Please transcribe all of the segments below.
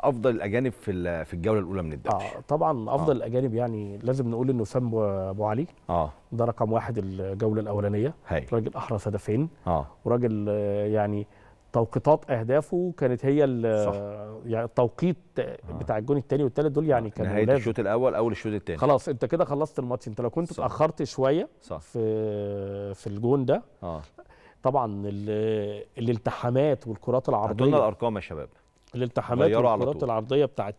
افضل الاجانب في في الجوله الاولى من الدوري آه طبعا افضل آه. الاجانب يعني لازم نقول انه سام ابو علي اه ده رقم واحد الجوله الاولانيه هي. راجل احرز هدفين اه وراجل آه، يعني توقيتات اهدافه كانت هي صح. يعني التوقيت آه. بتاع الجون الثاني والثالث دول يعني كان نهايه الشوط الاول اول الشوط الثاني خلاص انت كده خلصت الماتش انت لو كنت اتاخرت شويه صح. في في الجون ده آه. طبعا الالتحامات والكرات العرضيه الارقام يا شباب الالتحامات والكرات العرضيه بتاعت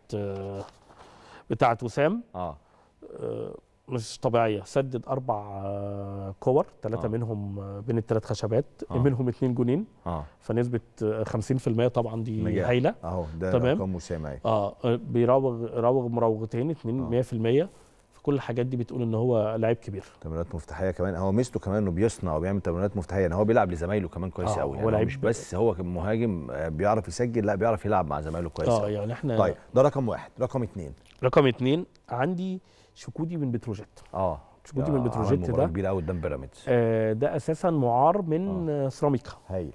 بتاعت وسام اه, آه، مش طبيعيه سدد اربع آه، كور ثلاثه آه. منهم آه، بين الثلاث خشبات آه. منهم اثنين جونين آه. فنسبه 50% طبعا دي هايله اهو ده تمام رقم وسام اه بيراوغ راوغ مراوغتين اثنين آه. 100% فكل الحاجات دي بتقول ان هو لعيب كبير تمريرات مفتاحيه كمان هو ميزته كمان انه بيصنع وبيعمل تمريرات مفتاحيه يعني هو بيلعب لزمايله كمان كويس آه قوي يعني هو لعيب مش بس هو مهاجم آه، بيعرف يسجل لا بيعرف يلعب مع زمايله كويس اه يعني احنا طيب ده رقم واحد رقم اثنين رقم اثنين عندي شكودي من بتروجيت اه شكودي من بتروجيت ده كبير قوي قدام بيراميدز آه ده اساسا معار من آه. سيراميكا هايل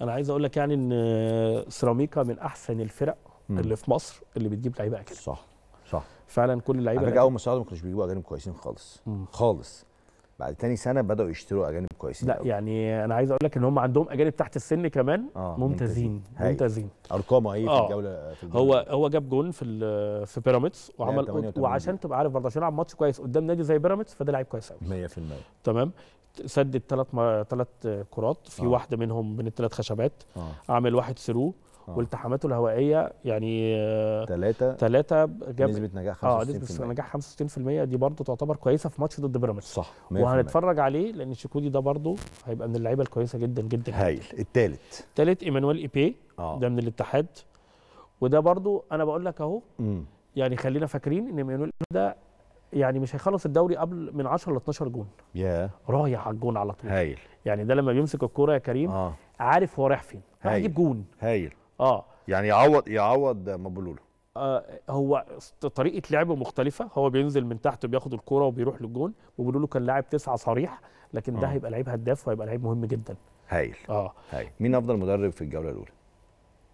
انا عايز اقول لك يعني ان سيراميكا من احسن الفرق م. اللي في مصر اللي بتجيب لعيبه كده صح صح فعلا كل اللعيبه على اول ما صعدوا ما كانوش بيجيبوا اجانب كويسين خالص مم. خالص بعد تاني سنه بداوا يشتروا اجانب كويسين لا أوي. يعني انا عايز اقول لك ان هم عندهم اجانب تحت السن كمان آه ممتازين ممتازين, ممتازين. ارقامه ايه آه. في الجوله في الجولة. هو هو جاب جون في في بيراميدز وعمل وعشان تبقى عارف برضه عشان يلعب ماتش كويس قدام نادي زي بيراميدز فده لعيب كويس قوي 100% تمام سدد ثلاث ثلاث كرات في آه. واحده منهم من الثلاث خشبات آه. عمل واحد ثرو آه. والتحاماته الهوائيه يعني ثلاثة آه، ثلاثة جاب نسبه نجاح 65% اه نسبه نجاح 65% دي برضه تعتبر كويسه في ماتش ضد بيراميدز صح وهنتفرج عليه لان شيكودي ده برضه هيبقى من اللعيبه الكويسه جدا جدا هايل الثالث الثالث ايمانويل ايبي آه. ده من الاتحاد وده برضه انا بقول لك اهو يعني خلينا فاكرين ان ايمانويل ده يعني مش هيخلص الدوري قبل من 10 ل 12 جون ياه yeah. رايح على الجون على طول هايل يعني ده لما بيمسك الكوره يا كريم آه. عارف هو رايح فين رايح يجيب جون هايل اه يعني يعوض يعوض مبلوله آه هو طريقه لعبه مختلفه هو بينزل من تحت بياخد الكوره وبيروح للجون مبلوله كان لاعب تسعه صريح لكن ده آه. هيبقى لعيب هداف وهيبقى لعيب مهم جدا هايل اه هايل مين افضل مدرب في الجوله الاولى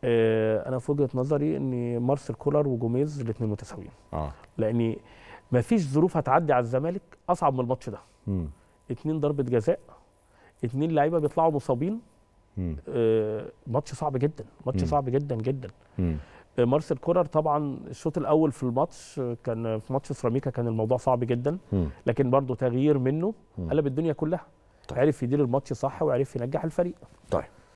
آه انا في وجهه نظري ان مارسيل كولر وجوميز الاثنين متساويين اه لان ما فيش ظروف هتعدي على الزمالك اصعب من الماتش ده امم اثنين ضربه جزاء اثنين لعيبه بيطلعوا مصابين آه ماتش صعب جدا ماتش صعب جدا جدا آه مارسيل كولر طبعا الشوط الاول في الماتش كان في ماتش سيراميكا كان الموضوع صعب جدا لكن برضه تغيير منه قلب الدنيا كلها طيب. عرف يدير الماتش صح وعرف ينجح الفريق طيب